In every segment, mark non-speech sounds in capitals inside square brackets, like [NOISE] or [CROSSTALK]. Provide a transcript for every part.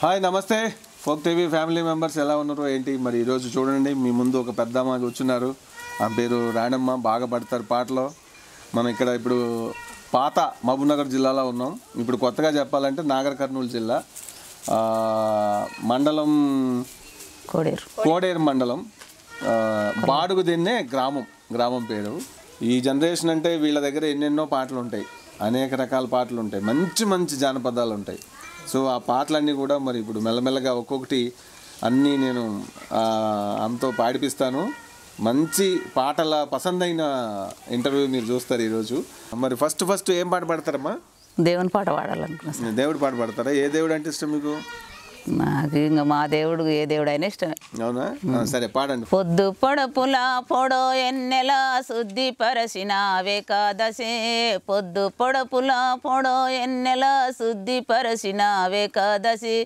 hi నమస్తే folk TV family members ఎలా ఉన్నారు ఏంటి మరి ఈరోజు చూడండి మీ ముందు ఒక పెద్ద అమ్మ కూర్చున్నారు ఆ పేరు రాణమ్మ బాగా పడతారు పాటలో మనం ఇక్కడ ఇప్పుడు పాత మహబూబ్నగర్ జిల్లాలో ఉన్నాం ఇప్పుడు కొత్తగా చెప్పాలంటే నాగర్ కర్నూలు జిల్లా మండలం కోడేరు కోడేరు మండలం బాడుగు దిన్నే గ్రామం గ్రామం పేరు ఈ జనరేషన్ అంటే వీళ్ళ దగ్గర ఎన్నెన్నో పాటలు ఉంటాయి అనేక రకాల పాటలు ఉంటాయి మంచి మంచి జానపదాలు ఉంటాయి సో ఆ పాటలన్నీ కూడా మరి ఇప్పుడు మెల్లమెల్లగా ఒక్కొక్కటి అన్నీ నేను అంతో పాడిపిస్తాను మంచి పాటల పసందైన ఇంటర్వ్యూ మీరు చూస్తారు ఈరోజు మరి ఫస్ట్ ఫస్ట్ ఏం పాట పాడతారమ్మా దేవుని పాట పాడాలనుకుంటున్నాను దేవుడి పాట పాడతారా ఏ దేవుడు అంటే ఇష్టం మీకు మాకు ఇంకా మా దేవుడు ఏ దేవుడు అయినా ఇష్టం అవునా సరే పాడండి పొద్దు పొడపుల పొడో ఎన్నెల శుద్ధి పరసినావే కాదసే పొద్దు పొడపుల పొడో ఎన్నెల శుద్ధి పరసినావే కాదసి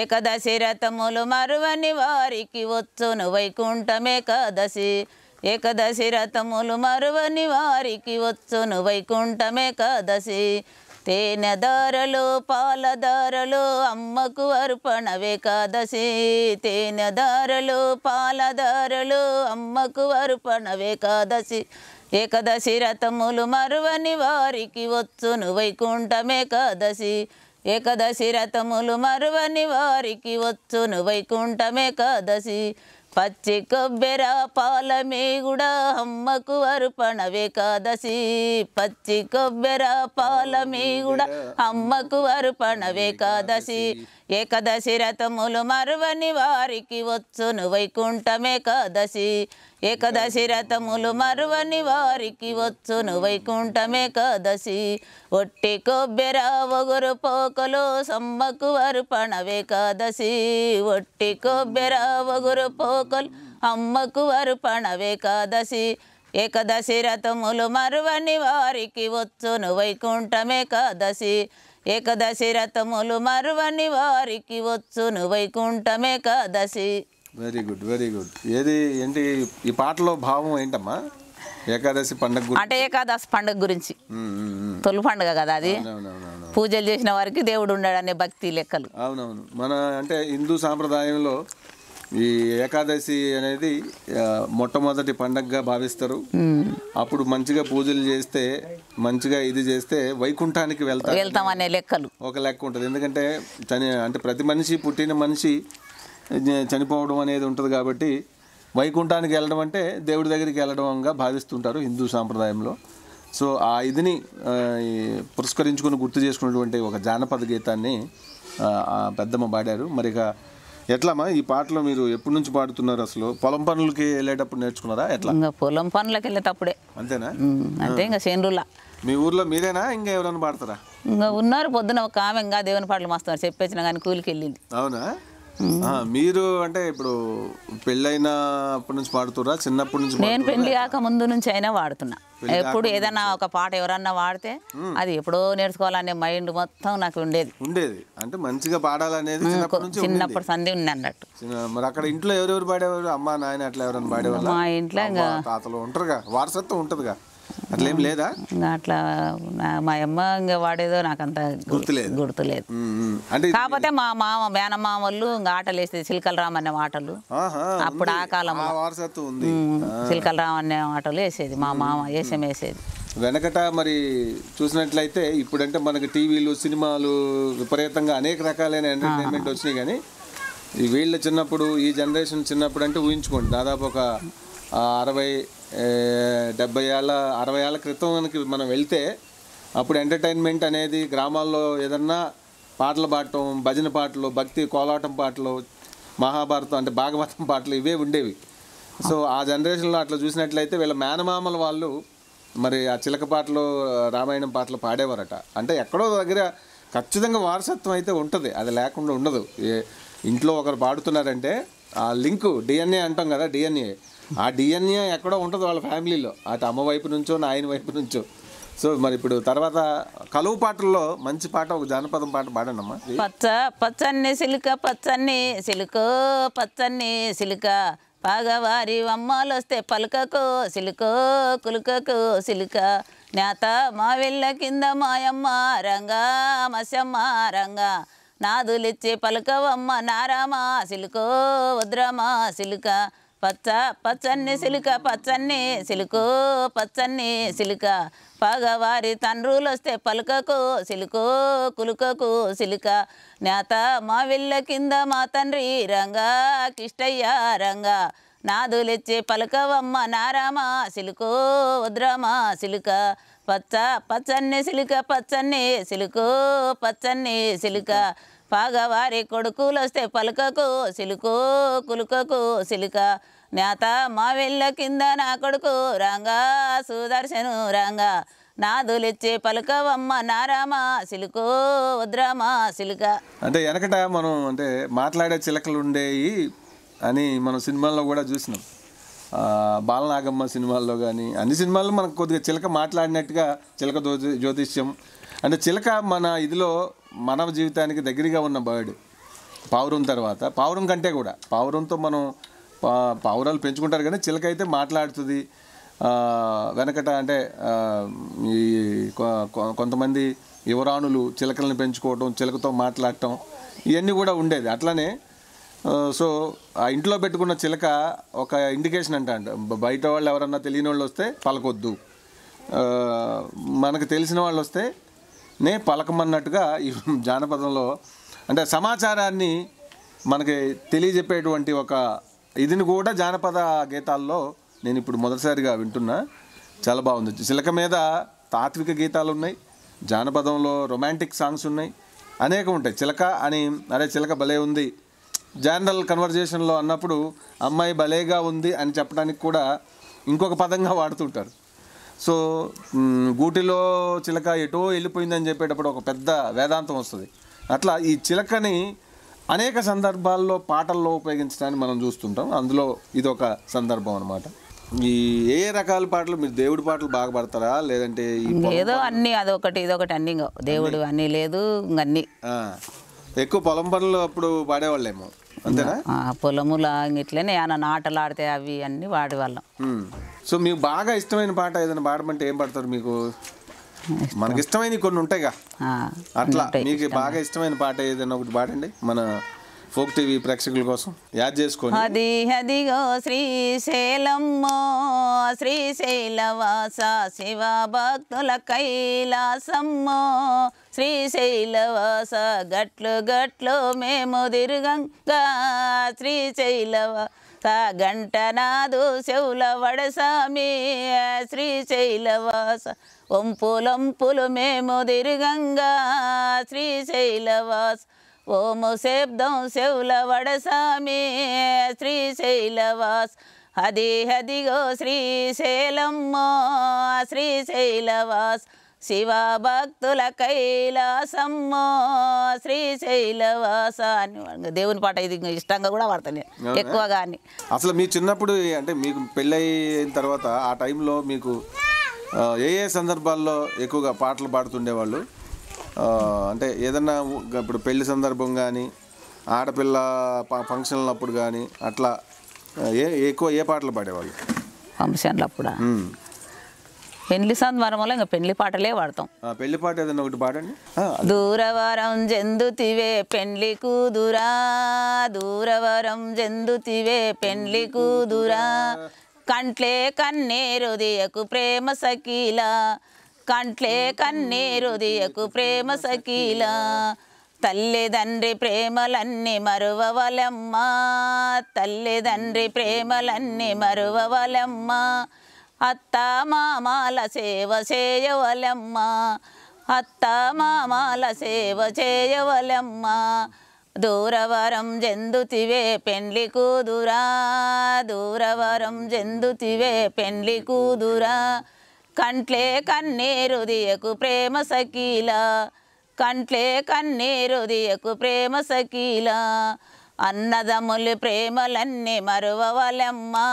ఏకదశి రథములు మరువని వారికి వచ్చును వైకుంఠమే కాదశి ఏకదశి రథములు మరువని వారికి వచ్చును వైకుంఠమే కాదశి తేనెదారలు పాలదారలు అమ్మకు అర్పణవే కాదసి తేనెదారలు పాలదారలు అమ్మకు అర్పణవే వేకాదశి ఏకదశి రథములు మరువని వారికి వచ్చును వైకుంఠమే కాదశి ఏకదశి రథములు మరువని వారికి వచ్చును వైకుంఠమే కాదశి పచ్చి కొబ్బెర పాల కూడా అమ్మకు అర్పణ వేకాదశి పచ్చి కొబ్బెర పాల కూడా అమ్మకు అర్పణ వేకాదశి ఏకదశి రథములు మరువని వారికి వచ్చును వైకుంఠమేకాదశి ఏకదశి రథములు మరువని వారికి వచ్చును వైకుంఠమేకాదశి ఒట్టి కొబ్బెర ఒగురు పోకలు సమ్మకు అర్పణవేకాదశి ఒట్టి కొబ్బెర ఒగురు పోకలు అమ్మకు అర్పణవేకాదశి ఏకదశి రథములు మరువని వారికి వచ్చును వైకుంఠమేకాదశి ఏకదశి రథములు మరువని వారికి వచ్చును వైకుంఠం కదశి వెరీ గుడ్ వెరీ గుడ్ ఏది ఏంటి ఈ పాటలో భావం ఏంటమ్మా ఏకాదశి పండుగ అంటే ఏకాదశి పండుగ గురించి తొలి పండుగ కదా అది పూజలు చేసిన వారికి దేవుడు ఉన్నాడనే భక్తి లెక్కలు అవునవును మన అంటే హిందూ సాంప్రదాయంలో ఈ ఏకాదశి అనేది మొట్టమొదటి పండగగా భావిస్తారు అప్పుడు మంచిగా పూజలు చేస్తే మంచిగా ఇది చేస్తే వైకుంఠానికి వెళ్తా వెళ్తాం అనే లెక్కలు ఒక లెక్క ఉంటుంది ఎందుకంటే చని అంటే ప్రతి మనిషి పుట్టిన మనిషి చనిపోవడం అనేది ఉంటుంది కాబట్టి వైకుంఠానికి వెళ్ళడం అంటే దేవుడి దగ్గరికి వెళ్ళడంగా భావిస్తుంటారు హిందూ సాంప్రదాయంలో సో ఆ ఇదిని పురస్కరించుకుని గుర్తు చేసుకున్నటువంటి ఒక జానపద గీతాన్ని పెద్దమ్మ పాడారు మరిగా ఎట్లామా ఈ పాటలు మీరు ఎప్పటి నుంచి పాడుతున్నారు అసలు పొలం పనులకి వెళ్ళేటప్పుడు నేర్చుకున్నారా ఎట్లా ఇంకా పొలం పనులకు వెళ్ళేటప్పుడే అంతేనా అంతే ఇంకా సేనురులా మీ ఊర్లో మీరేనా ఇంకా ఎవరైనా పాడతారా ఇంకా ఉన్నారు పొద్దున ఒక ఆమె ఇంకా దేవుని పాటలు మాస్తున్నారు చెప్పేసిన కానీ కూలికి వెళ్ళింది అవునా మీరు అంటే ఇప్పుడు పెళ్ళైన నుంచి పాడుతురా చిన్నప్పటి నుంచి నేను పెళ్లి కాక ముందు నుంచి అయినా వాడుతున్నా ఎప్పుడు ఏదైనా ఒక పాట ఎవరన్నా వాడితే అది ఎప్పుడో నేర్చుకోవాలనే మైండ్ మొత్తం నాకు ఉండేది ఉండేది అంటే మంచిగా పాడాలనేది చిన్నప్పుడు సంధి ఉంది అన్నట్టు మరి అక్కడ ఇంట్లో ఎవరెవరు పాడేవారు అమ్మ నాయన అట్లా ఎవరైనా పాడేవారు మా ఇంట్లో తాతలు ఉంటారుగా వారసత్వం ఉంటుందిగా లేదా అట్లా మా అమ్మ ఇంకా వాడేదో నాకు అంత గుర్తులేదు గుర్తులేదు కాకపోతే మా మామ మేనమామ వాళ్ళు ఇంకా ఆటలు వేసేది చిలకల రామ్ అనే ఆటలు అప్పుడు ఆ కాలం చిలకల రామ్ అనే ఆటలు వేసేది మా మామ వేసం వేసేది వెనకట మరి చూసినట్లయితే ఇప్పుడంటే మనకి టీవీలు సినిమాలు విపరీతంగా అనేక రకాలైన ఎంటర్టైన్మెంట్ వచ్చినాయి కానీ వీళ్ళ చిన్నప్పుడు ఈ జనరేషన్ చిన్నప్పుడు అంటే ఊహించుకోండి దాదాపు ఒక అరవై డెబ్బై ఏళ్ళ అరవై ఏళ్ళ క్రితం కనుక మనం వెళ్తే అప్పుడు ఎంటర్టైన్మెంట్ అనేది గ్రామాల్లో ఏదన్నా పాటలు పాడటం భజన పాటలు భక్తి కోలాటం పాటలు మహాభారతం అంటే భాగవతం పాటలు ఇవే ఉండేవి సో ఆ జనరేషన్లో అట్లా చూసినట్లయితే వీళ్ళ మేనమామల వాళ్ళు మరి ఆ చిలక పాటలు రామాయణం పాటలు పాడేవారట అంటే ఎక్కడో దగ్గర ఖచ్చితంగా వారసత్వం అయితే ఉంటుంది అది లేకుండా ఉండదు ఇంట్లో ఒకరు పాడుతున్నారంటే ఆ లింకు డిఎన్ఏ అంటాం కదా డిఎన్ఏ ఆ డిఎన్ఏ ఎక్కడో ఉంటుంది వాళ్ళ ఫ్యామిలీలో అటు అమ్మ వైపు నుంచో నాయన వైపు నుంచో సో మరి ఇప్పుడు తర్వాత కలువు పాటల్లో మంచి పాట ఒక జానపదం పాట పాడనమ్మా పచ్చ పచ్చన్ని సిలుక పచ్చన్ని సిలుకో పచ్చన్ని సిలుక పాగవారి అమ్మాలు వస్తే పలుకకు సిలుకో కులుకకు సిలుక నేత మా వెళ్ళ కింద మాయమ్మ రంగా మసమ్మ రంగా నాదులిచ్చి పలుకవమ్మ నారామా సిలుకో వద్రమా సిలుక పచ్చ పచ్చన్ని సిలుక పచ్చన్ని సిలుకు పచ్చన్ని సిలుక పగవారి వస్తే పలుకకు సిలుకు కులుకకు సిలుక నేత మా విల్ల కింద మా తండ్రి రంగా కిష్టయ్య రంగా నాదులిచ్చి పలకవమ్మ నారామ సిలుకు ఉద్రమ సిలుక పచ్చ పచ్చన్ని సిలుక పచ్చన్ని సిలుకు పచ్చన్ని సిలుక పాగవారి కొడుకులొస్తే పలుకకు సిలుకు కులుకకు సిలుక నేత మా వెళ్ళ కింద నా కొడుకు రంగా సుదర్శను రంగా నాదులిచ్చే పలుకవమ్మ నారామ సిలుకో ఉద్రామ సిలుక అంటే వెనకట మనం అంటే మాట్లాడే చిలకలు ఉండేవి అని మనం సినిమాల్లో కూడా చూసినాం బాలనాగమ్మ సినిమాల్లో కానీ అన్ని సినిమాల్లో మనకు కొద్దిగా చిలక మాట్లాడినట్టుగా చిలక జ్యోతిష్యం అంటే చిలక మన ఇదిలో మానవ జీవితానికి దగ్గరగా ఉన్న బర్డ్ పావురం తర్వాత పావురం కంటే కూడా పావురంతో మనం పావురాలు పెంచుకుంటారు కానీ చిలక అయితే మాట్లాడుతుంది వెనకట అంటే ఈ కొంతమంది యువరాణులు చిలకలను పెంచుకోవటం చిలకతో మాట్లాడటం ఇవన్నీ కూడా ఉండేది అట్లానే సో ఆ ఇంట్లో పెట్టుకున్న చిలక ఒక ఇండికేషన్ అంట బయట వాళ్ళు ఎవరన్నా తెలియని వాళ్ళు వస్తే పలకొద్దు మనకు తెలిసిన వాళ్ళు వస్తే నే పలకమన్నట్టుగా ఈ జానపదంలో అంటే సమాచారాన్ని మనకి తెలియజెప్పేటువంటి ఒక ఇదిని కూడా జానపద గీతాల్లో నేను ఇప్పుడు మొదటిసారిగా వింటున్నా చాలా బాగుంది చిలక మీద తాత్విక గీతాలు ఉన్నాయి జానపదంలో రొమాంటిక్ సాంగ్స్ ఉన్నాయి అనేకం ఉంటాయి చిలక అని అరే చిలక భలే ఉంది జనరల్ కన్వర్జేషన్లో అన్నప్పుడు అమ్మాయి భలేగా ఉంది అని చెప్పడానికి కూడా ఇంకొక పదంగా వాడుతుంటారు సో గూటిలో చిలక ఎటో వెళ్ళిపోయిందని చెప్పేటప్పుడు ఒక పెద్ద వేదాంతం వస్తుంది అట్లా ఈ చిలకని అనేక సందర్భాల్లో పాటల్లో ఉపయోగించడాన్ని మనం చూస్తుంటాం అందులో ఇది ఒక సందర్భం అనమాట ఈ ఏ రకాల పాటలు మీరు దేవుడి పాటలు బాగా పడతారా లేదంటే ఏదో అన్ని అదొకటి ఇదొకటి అన్ని దేవుడు అన్ని లేదు అన్ని ఎక్కువ పొలం పనులు అప్పుడు పాడేవాళ్ళేమో పొలము ఇట్లనే ఏమైనా నాటలు ఆడితే అవి అన్ని వాడి వాళ్ళం సో మీకు బాగా ఇష్టమైన పాట ఏదైనా పాడమంటే ఏం పాడతారు మీకు మనకి ఇష్టమైన కొన్ని ఉంటాయిగా అట్లా మీకు బాగా ఇష్టమైన పాట ఏదైనా ఒకటి పాడండి మన ఫోక్ టీవీ ప్రేక్షకుల కోసం యాద్ చేసుకోండి హది హదిగో శ్రీశైలమ్మో శ్రీశైలవాస శివ భక్తుల కైలాసమ్మో శ్రీశైలవాస గట్లు గట్లు మేము తిరుగంగా శ్రీశైలవాస గంటనాదు చెవుల వడసామి శ్రీశైలవాస ఒంపులొంపులు మేము దిరుగంగా శ్రీశైలవాస ఓము శబ్దం శౌల వడసామి శ్రీశైలవాస్ హది హదిగో శ్రీశైలమ్మ శ్రీశైలవాస్ శివ భక్తుల కైలాసమ్మ శ్రీశైలవాస అని దేవుని పాట ఇది ఇష్టంగా కూడా వాడతాను ఎక్కువగా అని అసలు మీ చిన్నప్పుడు అంటే మీకు పెళ్ళయిన తర్వాత ఆ టైంలో మీకు ఏ ఏ సందర్భాల్లో ఎక్కువగా పాటలు పాడుతుండేవాళ్ళు అంటే ఏదన్నా ఇప్పుడు పెళ్లి సందర్భం కానీ ఆడపిల్ల ఫంక్షన్లప్పుడు కానీ అట్లా ఏ ఎక్కువ ఏ పాటలు పాడేవాళ్ళు ఫంక్షన్లప్పుడు పెళ్లి వల్ల ఇంకా పెళ్లి పాటలే పాడతాం పెళ్లి పాట ఏదైనా ఒకటి పాడండి దూరవరం జందుతివే పెండ్లి కూదురా దూరవరం జందుతివే పెండ్లి కూదురా కంట్లే కన్నేరు దియకు ప్రేమ సకీలా కంట్లే కన్నీ దియకు ప్రేమ సఖీల తల్లిదండ్రి ప్రేమలన్నీ మరువవలమ్మ తల్లిదండ్రి ప్రేమలన్నీ మరువవలమ్మ అత్త మామాల సేవ చేయవలమ్మ అత్త మామాల సేవ చేయవలమ్మ దూరవరం జందుతివే పెండ్లి కూదురా దూరవరం జందుతివే పెండ్లి కూదురా కంట్లే కన్నేరు దియకు ప్రేమ సఖీలా కంట్లే కన్నేరు దియకు ప్రేమ సఖీలా అన్నదములు ప్రేమలన్నీ మరువవలెమ్మా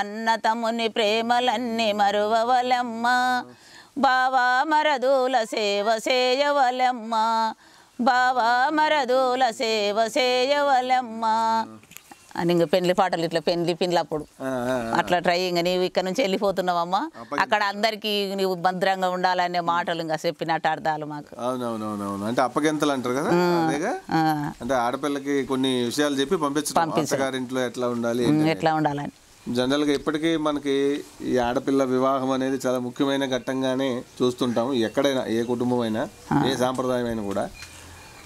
అన్నతముని ప్రేమలన్నీ మరువవలెమ్మా బావా మరదూల సేవ సేయవలమ్మ బావా మరదూల సేవ సేయవలమ్మ అని ఇంకా పెళ్లి పాటలు ఇట్లా పెళ్లి పిల్లప్పుడు అట్లా ట్రై ఇంకా నీవు ఇక్కడ నుంచి వెళ్ళిపోతున్నావమ్మా అక్కడ అందరికి నీవు భద్రంగా ఉండాలనే మాటలు ఇంకా చెప్పినట్టు అర్థాలు మాకు అవునవునవునవును అంటే అప్పగింతలు అంటారు కదా అంటే ఆడపిల్లకి కొన్ని విషయాలు చెప్పి పంపించారు ఇంట్లో ఎట్లా ఉండాలి ఎట్లా ఉండాలని జనరల్గా ఇప్పటికీ మనకి ఈ ఆడపిల్ల వివాహం అనేది చాలా ముఖ్యమైన ఘట్టంగానే చూస్తుంటాం ఎక్కడైనా ఏ కుటుంబం అయినా ఏ సాంప్రదాయం అయినా కూడా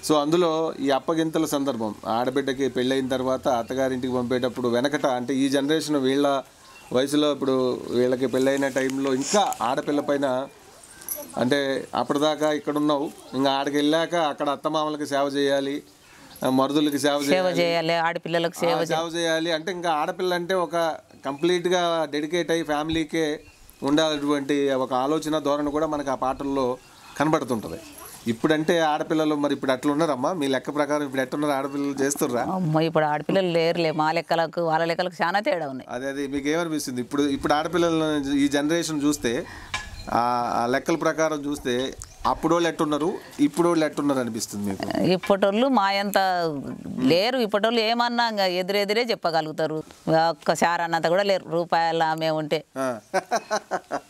సో అందులో ఈ అప్పగింతల సందర్భం ఆడబిడ్డకి పెళ్ళైన తర్వాత అత్తగారింటికి పంపేటప్పుడు వెనకట అంటే ఈ జనరేషన్ వీళ్ళ వయసులో ఇప్పుడు వీళ్ళకి పెళ్ళైన టైంలో ఇంకా ఆడపిల్ల పైన అంటే అప్పటిదాకా ఇక్కడ ఉన్నావు ఇంకా ఆడికి వెళ్ళాక అక్కడ అత్తమామలకి సేవ చేయాలి మరుదులకి సేవ చేయాలి ఆడపిల్లలకు సేవ సేవ చేయాలి అంటే ఇంకా ఆడపిల్ల అంటే ఒక కంప్లీట్గా డెడికేట్ అయ్యి ఫ్యామిలీకే ఉండాలటువంటి ఒక ఆలోచన ధోరణి కూడా మనకు ఆ పాటల్లో కనబడుతుంటుంది ఇప్పుడంటే ఆడపిల్లలు మరి ఇప్పుడు అట్లా ఉన్నారమ్మా మీ లెక్క ప్రకారం ఇప్పుడు ఎట్లున్నారు ఆడపిల్లలు చేస్తుర్రా అమ్మ ఇప్పుడు ఆడపిల్లలు లేరులే మా లెక్కలకు వాళ్ళ లెక్కలకు చాలా తేడా ఉన్నాయి అదే అదే మీకు ఏమనిపిస్తుంది ఇప్పుడు ఇప్పుడు ఆడపిల్లలు ఈ జనరేషన్ చూస్తే ఆ లెక్కల ప్రకారం చూస్తే అప్పుడు వాళ్ళు ఉన్నారు ఇప్పుడు వాళ్ళు ఉన్నారు అనిపిస్తుంది మీకు మా ఎంత లేరు వాళ్ళు ఏమన్నా ఎదురెదురే చెప్పగలుగుతారు ఒక్కసారి అన్నంత కూడా లేరు రూపాయలు ఆమె ఉంటే [LAUGHS]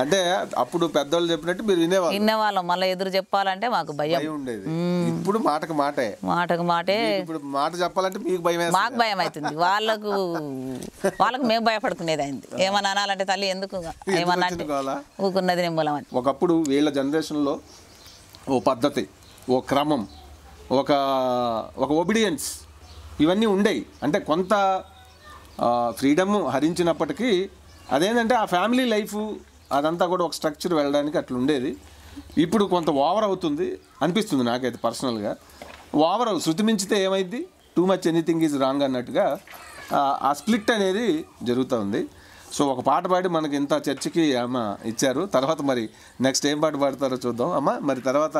అంటే అప్పుడు పెద్దవాళ్ళు చెప్పినట్టు మీరు వినేవాళ్ళు వినేవాళ్ళం మళ్ళీ ఎదురు చెప్పాలంటే మాకు భయం ఉండేది ఇప్పుడు మాటకు మాటే మాటకు మాటే ఇప్పుడు మాట చెప్పాలంటే మీకు భయం మాకు భయం అవుతుంది వాళ్ళకు వాళ్ళకు మేము భయపడుకునేది అయింది ఏమన్నా అనాలంటే తల్లి ఎందుకు ఏమన్నా ఊకున్నది ఒకప్పుడు వీళ్ళ జనరేషన్లో ఓ పద్ధతి ఓ క్రమం ఒక ఒక ఒబిడియన్స్ ఇవన్నీ ఉండేవి అంటే కొంత ఫ్రీడమ్ హరించినప్పటికీ అదేంటంటే ఆ ఫ్యామిలీ లైఫ్ అదంతా కూడా ఒక స్ట్రక్చర్ వెళ్ళడానికి అట్లా ఉండేది ఇప్పుడు కొంత ఓవర్ అవుతుంది అనిపిస్తుంది నాకైతే పర్సనల్గా ఓవర్ శృతి మించితే ఏమైంది too much anything is wrong అన్నట్టుగా ఆ స్ప్లిట్ అనేది జరుగుతూ ఉంది సో ఒక పాట పాడి మనకి ఇంత చర్చకి అమ్మ ఇచ్చారు తర్వాత మరి నెక్స్ట్ ఏం పాట పాడతారో చూద్దాం అమ్మ మరి తర్వాత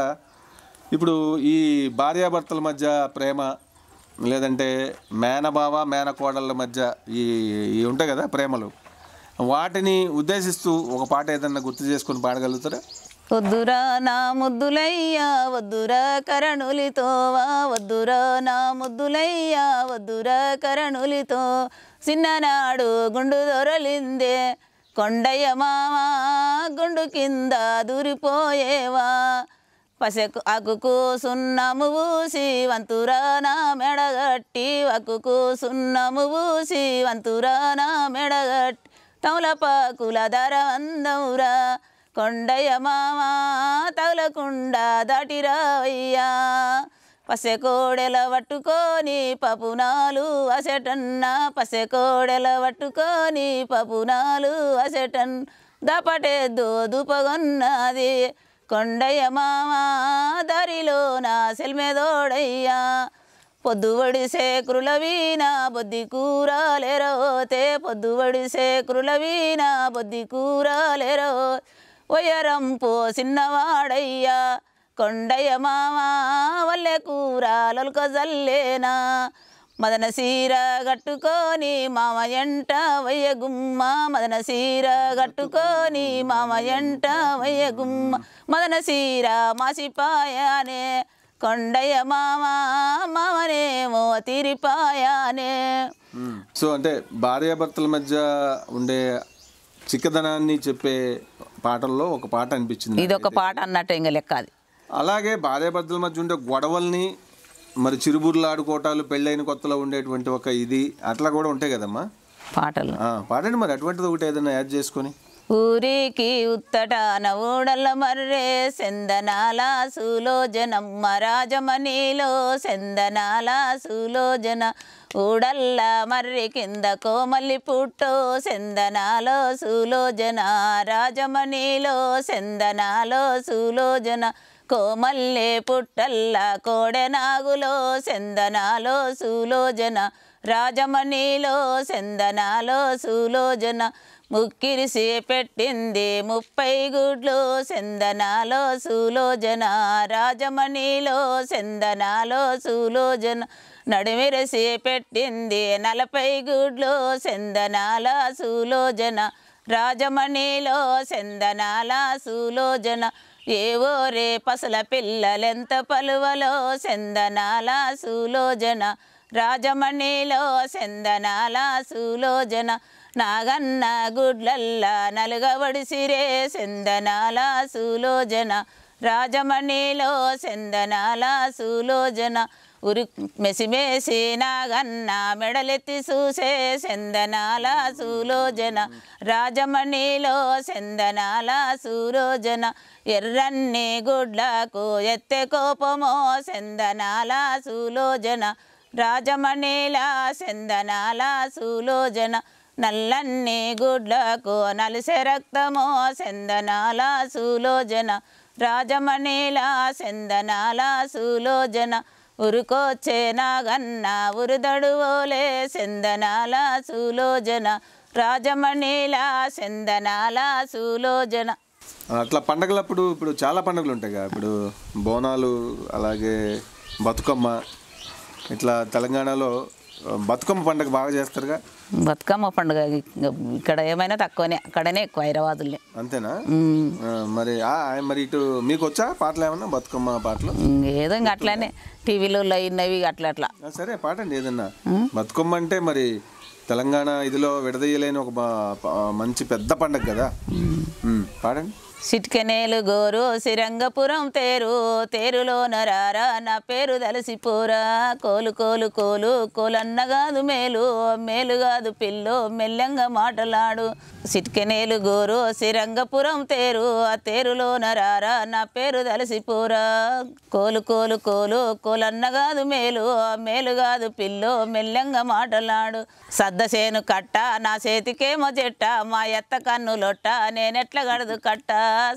ఇప్పుడు ఈ భార్యాభర్తల మధ్య ప్రేమ లేదంటే మేనబావ మేనకోడళ్ళ మధ్య ఈ ఉంటాయి కదా ప్రేమలు వాటిని ఉద్దేశిస్తూ ఒక పాట ఏదన్నా గుర్తు చేసుకొని పాడగలుగుతారా వద్దురా నా ముద్దులయ్యా వద్దురా కరణులితోవా వద్దురా నా ముద్దులయ్యా వద్దురా కరణులితో చిన్ననాడు గుండు దొరలిందే కొండయ్య మామ గుండు కింద దూరిపోయేవా పసెకు అకుకు సున్నము పూసి వంతురా నా మెడగట్టి అకుకు సున్నము పూసి వంతురా నా మెడగట్టి తౌలపాకుల ధర అందౌరా కొండయ మామ తౌలకుండ దాటిరావయ్యా కోడెల పట్టుకొని పపునాలు అసెటన్న కోడెల పట్టుకొని పపునాలు అసెటన్ దపటెద్దు దుపగొన్నది కొండయ్య మామా దరిలో నా సెల్మెదోడయ్యా పొద్దువడిసే కృలవీన బొద్ది కూరాలెరోతే పొద్దువడిసే కృలవీన బొద్ది కూరాలెరో ఒయరం పో చిన్నవాడయ్యా కొండయ్య మామా వల్లె కూరాలొలక జల్లేనా మదన సీర కట్టుకొని మామ ఎంట వయ్య గుమ్మ మదన సీర కట్టుకొని మామ ఎంట వయ్య గుమ్మ మదన సీర మాసిపాయనే కొండయ్య మామా మామనేమో తిరిపాయానే సో అంటే భార్యాభర్తల మధ్య ఉండే చిక్కదనాన్ని చెప్పే పాటల్లో ఒక పాట అనిపించింది ఇది ఒక పాట అన్నట్టు ఇంకా లెక్క అది అలాగే భార్యాభర్తల మధ్య ఉండే గొడవల్ని మరి చిరుబుర్లు ఆడుకోవటాలు పెళ్ళైన కొత్తలో ఉండేటువంటి ఒక ఇది అట్లా కూడా ఉంటాయి కదమ్మా పాటలు పాడండి మరి అటువంటిది ఒకటి ఏదైనా యాడ్ చేసుకొని ఊరికి ఉత్తటాన ఊడల మర్రే సెందనాల సులోజనమ్మ రాజమణిలో సెందనాల సులోజన ఊడల్ల మర్రి కింద కోమలి పుట్టో సెందనాలో సులోజన రాజమణిలో సెందనాలో సులోజన కోమల్లే పుట్టల్ల కోడెనాగులో సెందనాలో సులోజన రాజమణిలో చందనాలో సులోజన ముక్కిరిసి పెట్టింది ముప్పై గుడ్లు చందనాలో సులోజన రాజమణిలో చందనాలో సులోజన నడుమిరసి పెట్టింది నలభై గుడ్లు చందనాల సులోజన రాజమణిలో చందనాల సులోజన ఏవో రే పసల పిల్లలెంత పలువలో చందనాల సులోజన రాజమణిలో సెందనాల సులోజన నాగన్న గుడ్లల్లా సిరే సెందనాల సులోజన రాజమణిలో సెందనాల సులోజన ఉరి మెసిమేసి నాగన్న మెడలెత్తి చూసే సెందనాల సులోజన రాజమణిలో సెందనాల సురోజన ఎర్రన్ని గుడ్లకు ఎత్తె కోపమో సెందనాల సులోజన రాజమణిలా చందనాల సులోజన నల్లన్ని గుడ్లకు నలిసే రక్తమో చందనాల సులోజన రాజమణిలా చందనాల సులోజన ఉరుకొచ్చే నాగన్న ఉరుదడువోలే చందనాల సులోజన రాజమణిల చందనాల సులోజన అట్లా పండగలప్పుడు ఇప్పుడు చాలా పండుగలు ఉంటాయి కదా ఇప్పుడు బోనాలు అలాగే బతుకమ్మ ఇట్లా తెలంగాణలో బతుకమ్మ పండుగ బాగా చేస్తారుగా బతుకమ్మ పండుగ ఇక్కడ ఏమైనా తక్కువనే అక్కడనే ఎక్కువ హైదరాబాద్లే అంతేనా మరి మరి ఇటు మీకు వచ్చా పాటలు ఏమన్నా బతుకమ్మ పాటలు ఏదో ఇంకా అట్లానే టీవీలో ఉన్నవి అట్లా అట్లా సరే పాట అండి ఏదన్నా బతుకమ్మ అంటే మరి తెలంగాణ ఇదిలో విడదీయలేని ఒక మంచి పెద్ద పండుగ కదా పాడండి సిట్కెనేలు గోరు శ్రీరంగపురం తేరు తేరులో నరారా నా పేరు దలసిపోరా కోలు కోలు కోలు కోలన్నగాదు మేలు మేలు కాదు పిల్లు మెల్లంగా మాటలాడు సిట్కెనేలు గోరు శ్రీరంగపురం తేరు ఆ తేరులోన రారా నా పేరు దలసిపోరా కోలు కోలు కోలు కోలన్నగాదు మేలు మేలు కాదు పిల్లు మెల్లంగా మాటలాడు సద్దసేను కట్ట నా చేతికేమో చెట్ట మా ఎత్త లొట్ట నేనెట్ల గడదు కట్ట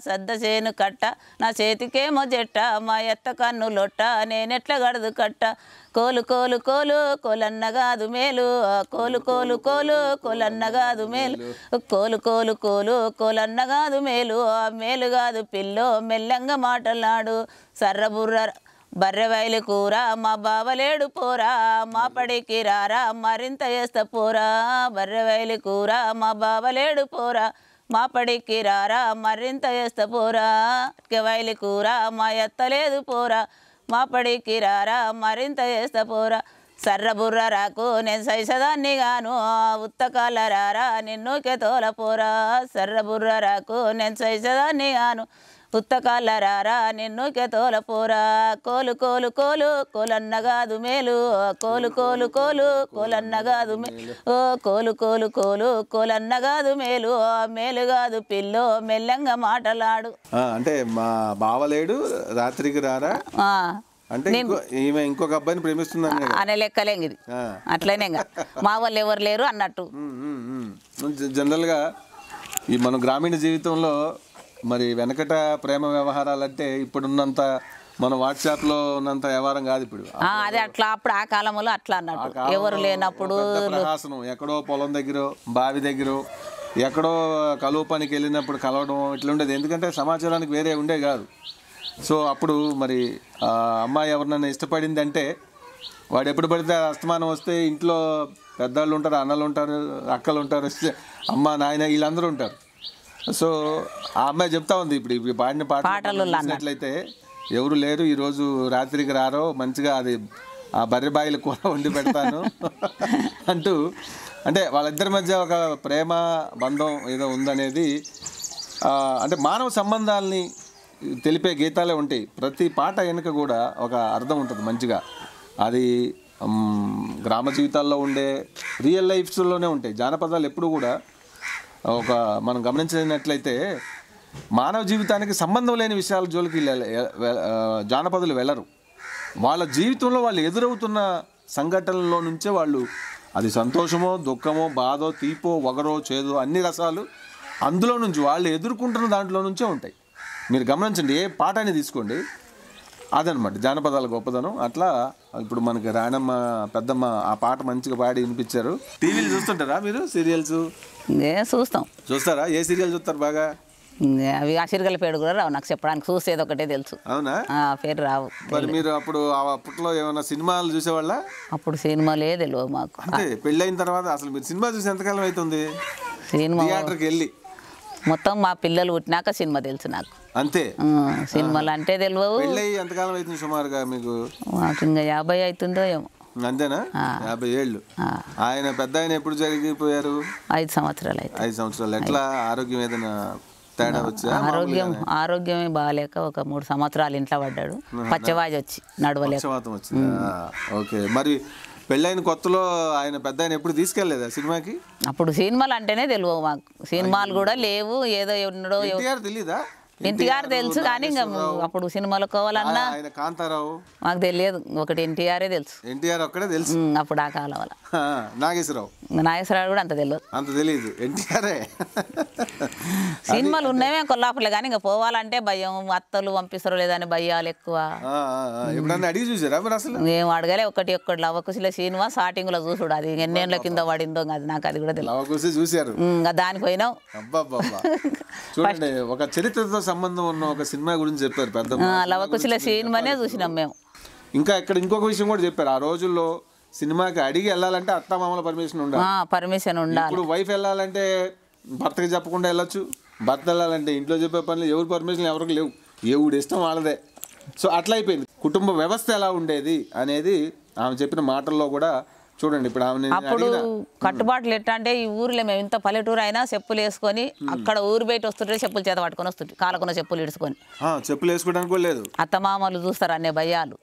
సద్దసేను కట్ట నా చేతికేమో జట్ట మా ఎత్త కన్ను లొట్ట నేనెట్ల గడదు కట్ట కోలు కోలు కోలు కోలన్నగాదు మేలు కోలు కోలు కోలు కోలన్నగాదు మేలు కోలు కోలు కోలు కోలన్నగాదు మేలు మేలు కాదు పిల్లో మెల్లంగా మాటలాడు సర్రబుర్ర వైలు కూర మా బావలేడు పోరా మా పడికి రారా మరింత వేస్త పోరా బర్రె వైలు కూర మా బావలేడు పోరా మా పడికి రారా మరింత వేస్త పోరా కెవైలి కూర మా ఎత్తలేదు పోరా మా పడికి రారా మరింత వేస్త పోరా సర్ర బుర్ర రాకు నేను సైసదాన్ని గాను ఉత్తకాల రారా నిన్నుకే తోలపోరా సర్ర బుర్ర రాకు నేను సైసదాన్ని గాను పుత్తకాలరారా రారా నిన్ను కెతోల పోరా కోలు కోలు కోలు కోలన్న కాదు మేలు కోలు కోలు కోలు కోలన్న కాదు ఓ కోలు కోలు కోలు కోలన్న కాదు మేలు మేలు కాదు పిల్లు మెల్లంగా మాటలాడు అంటే మా బావలేడు రాత్రికి రారా ఇంకొక అబ్బాయిని ప్రేమిస్తున్నాను అనే లెక్కలేంగి అట్లనే మా వాళ్ళు ఎవరు లేరు అన్నట్టు జనరల్గా ఈ మన గ్రామీణ జీవితంలో మరి వెనకట ప్రేమ వ్యవహారాలు అంటే ఇప్పుడున్నంత మన వాట్సాప్ లో ఉన్నంత వ్యవహారం కాదు ఇప్పుడు అదే అట్లా అప్పుడు ఆ కాలంలో అట్లా అన్నట్టు ఎవరు లేనప్పుడు హాసనం ఎక్కడో పొలం దగ్గర బావి దగ్గర ఎక్కడో కలువ పనికి వెళ్ళినప్పుడు కలవడం ఇట్లుండేది ఎందుకంటే సమాచారానికి వేరే ఉండే కాదు సో అప్పుడు మరి అమ్మాయి ఎవరినైనా ఇష్టపడిందంటే వాడు ఎప్పుడు పడితే అస్తమానం వస్తే ఇంట్లో పెద్దవాళ్ళు ఉంటారు అన్నలు ఉంటారు అక్కలు ఉంటారు [LAUGHS] అమ్మ నాయన వీళ్ళందరూ ఉంటారు సో ఆ అమ్మాయి చెప్తా ఉంది ఇప్పుడు ఇప్పుడు పాడిన పాటలు చూసినట్లయితే ఎవరు లేరు ఈరోజు రాత్రికి రారో మంచిగా అది ఆ బర్రెబాయిలు కూర వండి పెడతాను [LAUGHS] అంటూ అంటే వాళ్ళిద్దరి మధ్య ఒక ప్రేమ బంధం ఏదో ఉందనేది అంటే మానవ సంబంధాలని తెలిపే గీతాలే ఉంటాయి ప్రతి పాట వెనుక కూడా ఒక అర్థం ఉంటుంది మంచిగా అది గ్రామ జీవితాల్లో ఉండే రియల్ లైఫ్స్లోనే ఉంటాయి జానపదాలు ఎప్పుడు కూడా ఒక మనం గమనించినట్లయితే మానవ జీవితానికి సంబంధం లేని విషయాల జోలికి జానపదులు వెళ్ళరు వాళ్ళ జీవితంలో వాళ్ళు ఎదురవుతున్న సంఘటనలో నుంచే వాళ్ళు అది సంతోషమో దుఃఖమో బాధో తీపో వగరో చేదో అన్ని రసాలు అందులో నుంచి వాళ్ళు ఎదుర్కొంటున్న దాంట్లో నుంచే ఉంటాయి మీరు గమనించండి ఏ పాట తీసుకోండి అదనమాట జానపదాల గొప్పదనం అట్లా ఇప్పుడు మనకి రాణమ్మ పెద్దమ్మ ఆ పాట మంచిగా పాడి వినిపించారు టీవీలు చూస్తుంటారా మీరు సీరియల్స్ చూస్తాం చూస్తారా ఏ సీరియల్ చూస్తారు బాగా అవి ఆ చిరుకల పేరు కూడా రావు నాకు చెప్పడానికి చూసేది ఒకటే తెలుసు అవునా పేరు రావు మరి మీరు అప్పుడు అప్పట్లో ఏమైనా సినిమాలు చూసేవాళ్ళ అప్పుడు సినిమాలే తెలియవు మాకు పెళ్ళైన తర్వాత అసలు మీరు సినిమా చూసి ఎంతకాలం అవుతుంది సినిమా థియేటర్కి వెళ్ళి మొత్తం మా పిల్లలు పుట్టినాక సినిమా తెలుసు నాకు అంతే సినిమాలు అంటే తెలియవు ఎంతకాలం అవుతుంది సుమారుగా మీకు ఇంకా యాభై అవుతుందో ఏమో అంతేనా యాభై ఏళ్ళు ఆయన పెద్ద ఆయన ఎప్పుడు జరిగిపోయారు ఐదు సంవత్సరాలు ఐదు సంవత్సరాలు ఎట్లా ఆరోగ్యం ఏదైనా తేడా వచ్చా ఆరోగ్యం ఆరోగ్యమే బాగాలేక ఒక మూడు సంవత్సరాలు ఇంట్లో పడ్డాడు పచ్చవాజి వచ్చి నడవలేక ఓకే మరి పెళ్ళైన కొత్తలో ఆయన పెద్ద ఆయన ఎప్పుడు తీసుకెళ్లేదా సినిమాకి అప్పుడు సినిమాలు అంటేనే తెలియవు మాకు సినిమాలు కూడా లేవు ఏదో ఉండడో తెలియదా ఎన్టీఆర్ తెలుసు కానీ ఇంకా అప్పుడు సినిమాలు కోవాలన్నా కాంతారావు మాకు తెలియదు ఒకటి ఎన్టీఆర్ తెలుసు ఎన్టీఆర్ ఒక్కడే తెలుసు అప్పుడు ఆ కాలం వల్ల నాగేశ్వరరావు నాగేశ్వరరావు కూడా అంత తెలియదు అంత తెలియదు ఎన్టీఆర్ సినిమాలు ఉన్నాయే కొల్లాపులే కానీ ఇంకా పోవాలంటే భయం అత్తలు పంపిస్తారో లేదని భయాలు ఎక్కువ అడిగి చూసారా మేము అడగలే ఒకటి ఒక్కటి లవకుశిల సినిమా స్టార్టింగ్ లో చూసాడు అది ఎన్నేళ్ళ కింద పడిందో అది నాకు అది కూడా తెలియదు చూసారు దానికి పోయినావు ఒక చరిత్రతో సంబంధం ఉన్న ఒక సినిమా గురించి చెప్పారు పెద్ద లవకుశల సినిమానే చూసినాం మేము ఇంకా ఇక్కడ ఇంకొక విషయం కూడా చెప్పారు ఆ రోజుల్లో సినిమాకి అడిగి వెళ్ళాలంటే అత్త మామల పర్మిషన్ ఉండాలి పర్మిషన్ ఉండాలి ఇప్పుడు వైఫ్ వెళ్ళాలంటే భర్తకి చెప్పకుండా వెళ్ళొచ్చు భర్త వెళ్ళాలంటే ఇంట్లో చెప్పే పనులు ఎవరు పర్మిషన్ ఎవరికి లేవు ఎవడు ఇష్టం వాళ్ళదే సో అట్లా అయిపోయింది కుటుంబ వ్యవస్థ ఎలా ఉండేది అనేది ఆమె చెప్పిన మాటల్లో కూడా చూడండి ఇప్పుడు అప్పుడు కట్టుబాట్లు ఎట్లా అంటే ఈ ఊరిలో మేము ఇంత పల్లెటూరు అయినా చెప్పులు వేసుకొని అక్కడ ఊరు బయట వస్తుంటే చెప్పులు చేత పట్టుకొని వస్తుంటే కాలకున్న చెప్పులు ఇడుచుకొని చెప్పులు వేసుకోవడానికి లేదు అత్తమామలు చూస్తారు అనే భయాలు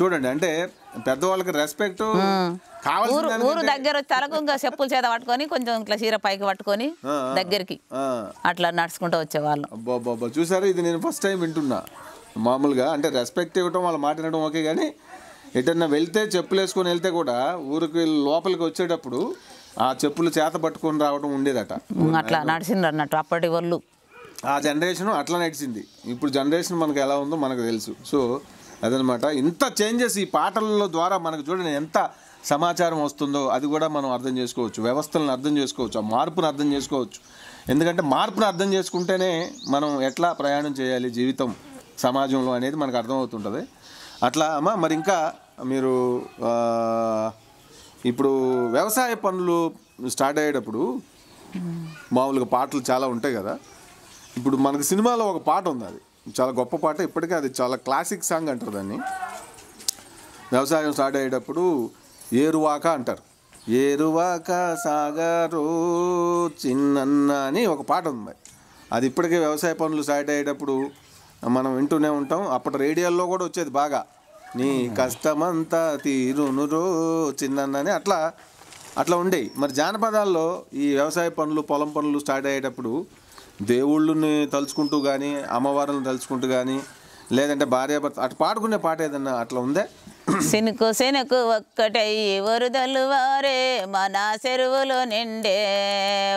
చూడండి అంటే పెద్దవాళ్ళకి రెస్పెక్ట్ ఊరు ఊరు దగ్గర వచ్చేలకు ఇంకా చెప్పులు చేత పట్టుకొని కొంచెం ఇట్లా చీర పైకి పట్టుకొని దగ్గరికి అట్లా నడుచుకుంటూ వచ్చేవాళ్ళు చూసారు ఇది నేను ఫస్ట్ టైం వింటున్నా మామూలుగా అంటే రెస్పెక్ట్ ఇవ్వటం వాళ్ళ మాట్లాడడం ఓకే కానీ ఎటన్నా వెళ్తే చెప్పులు వేసుకొని వెళ్తే కూడా ఊరికి లోపలికి వచ్చేటప్పుడు ఆ చెప్పులు చేత పట్టుకొని రావడం ఉండేదట అట్లా నడిచింది అన్నట్టు అప్పటి వాళ్ళు ఆ జనరేషన్ అట్లా నడిచింది ఇప్పుడు జనరేషన్ మనకు ఎలా ఉందో మనకు తెలుసు సో అదనమాట ఇంత చేంజెస్ ఈ పాటలలో ద్వారా మనకు చూడండి ఎంత సమాచారం వస్తుందో అది కూడా మనం అర్థం చేసుకోవచ్చు వ్యవస్థలను అర్థం చేసుకోవచ్చు ఆ మార్పును అర్థం చేసుకోవచ్చు ఎందుకంటే మార్పును అర్థం చేసుకుంటేనే మనం ఎట్లా ప్రయాణం చేయాలి జీవితం సమాజంలో అనేది మనకు అర్థమవుతుంటుంది అట్లా అమ్మ మరి ఇంకా మీరు ఇప్పుడు వ్యవసాయ పనులు స్టార్ట్ అయ్యేటప్పుడు మామూలుగా పాటలు చాలా ఉంటాయి కదా ఇప్పుడు మనకు సినిమాలో ఒక పాట ఉంది అది చాలా గొప్ప పాట ఇప్పటికే అది చాలా క్లాసిక్ సాంగ్ అంటారు దాన్ని వ్యవసాయం స్టార్ట్ అయ్యేటప్పుడు ఏరువాక అంటారు ఏరువాక సాగరు చిన్నన్న అని ఒక పాట ఉంది అది ఇప్పటికే వ్యవసాయ పనులు స్టార్ట్ అయ్యేటప్పుడు మనం వింటూనే ఉంటాం అప్పటి రేడియోల్లో కూడా వచ్చేది బాగా నీ కష్టమంతా తీరునురో చిన్నని అట్లా అట్లా ఉండేవి మరి జానపదాల్లో ఈ వ్యవసాయ పనులు పొలం పనులు స్టార్ట్ అయ్యేటప్పుడు దేవుళ్ళని తలుచుకుంటూ కానీ అమ్మవారిని తలుచుకుంటూ కానీ లేదంటే భార్యాభర్త అటు పాడుకునే పాట ఏదన్నా అట్లా ఉందే సినుకు సెనుకు ఒక్కటై వరుదలు వారే మన చెరువులు నిండే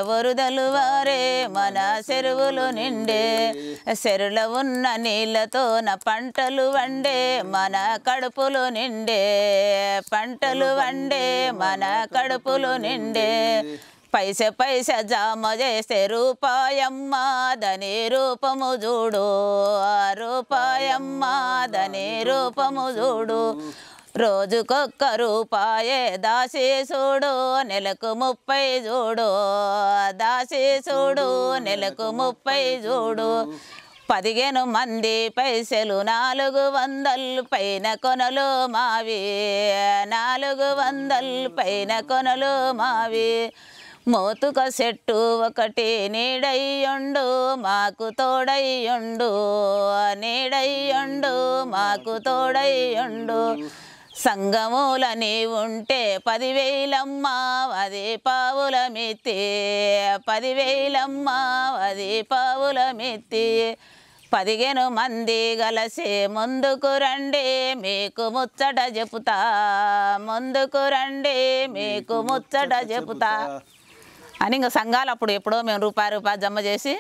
వరుదలు వారే మన చెరువులు నిండే చెరుల ఉన్న నీళ్ళతో నా పంటలు వండే మన కడుపులు నిండే పంటలు వండే మన కడుపులు నిండే పైస పైస జామ చేస్తే దని రూపము చూడు దని రూపము చూడు రోజుకొక్క రూపాయే దాసి చూడు నెలకు ముప్పై చూడు దాసి చూడు నెలకు ముప్పై చూడు పదిహేను మంది పైసలు నాలుగు వందలు పైన కొనలు మావి నాలుగు వందల పైన కొనలు మావి మోతుక చెట్టు ఒకటి నీడయ్యుండు మాకు తోడయ్యుండు నీడయ్యుండు మాకు తోడయ్యుండు సంగములని ఉంటే పదివేలమ్మ అది పావుల మిత్తి పదివేలమ్మ అది పావుల మిత్తి పదిహేను మంది కలిసి ముందుకు రండి మీకు ముచ్చట చెబుతా ముందుకు రండి మీకు ముచ్చట చెబుతా అని ఇంకా సంఘాలు అప్పుడు ఎప్పుడో మేము రూపాయి రూపాయలు జమ చేసి